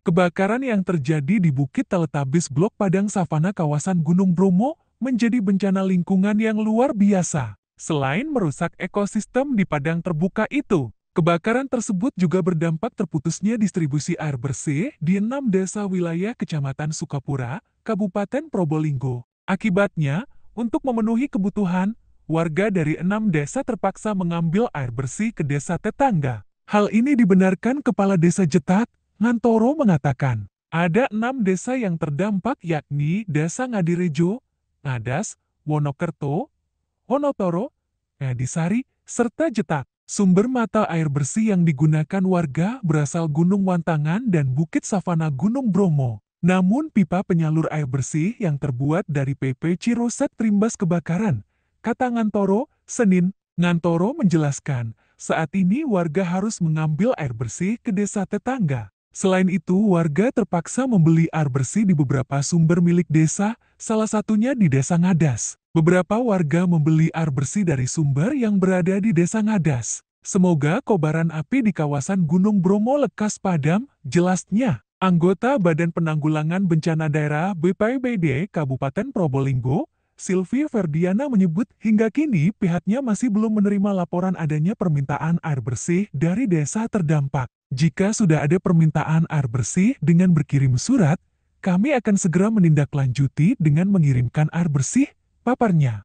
Kebakaran yang terjadi di Bukit Teletabis Blok Padang Savana kawasan Gunung Bromo menjadi bencana lingkungan yang luar biasa. Selain merusak ekosistem di padang terbuka itu, kebakaran tersebut juga berdampak terputusnya distribusi air bersih di enam desa wilayah Kecamatan Sukapura, Kabupaten Probolinggo. Akibatnya, untuk memenuhi kebutuhan, warga dari enam desa terpaksa mengambil air bersih ke desa tetangga. Hal ini dibenarkan Kepala Desa Jetak, Ngantoro mengatakan, ada enam desa yang terdampak yakni Desa Ngadirejo, Ngadas, Wonokerto, Wonotoro, Ngadisari, serta Jetak. Sumber mata air bersih yang digunakan warga berasal Gunung Wantangan dan Bukit Savana Gunung Bromo. Namun pipa penyalur air bersih yang terbuat dari PP Ciroset trimbas kebakaran, kata Ngantoro, Senin. Ngantoro menjelaskan, saat ini warga harus mengambil air bersih ke desa tetangga. Selain itu, warga terpaksa membeli air bersih di beberapa sumber milik desa, salah satunya di Desa Ngadas. Beberapa warga membeli air bersih dari sumber yang berada di Desa Ngadas. Semoga kobaran api di kawasan Gunung Bromo lekas padam, jelasnya. Anggota Badan Penanggulangan Bencana Daerah BPBD Kabupaten Probolinggo, Sylvie Ferdiana menyebut hingga kini pihaknya masih belum menerima laporan adanya permintaan air bersih dari desa terdampak. Jika sudah ada permintaan air bersih dengan berkirim surat, kami akan segera menindaklanjuti dengan mengirimkan air bersih, paparnya.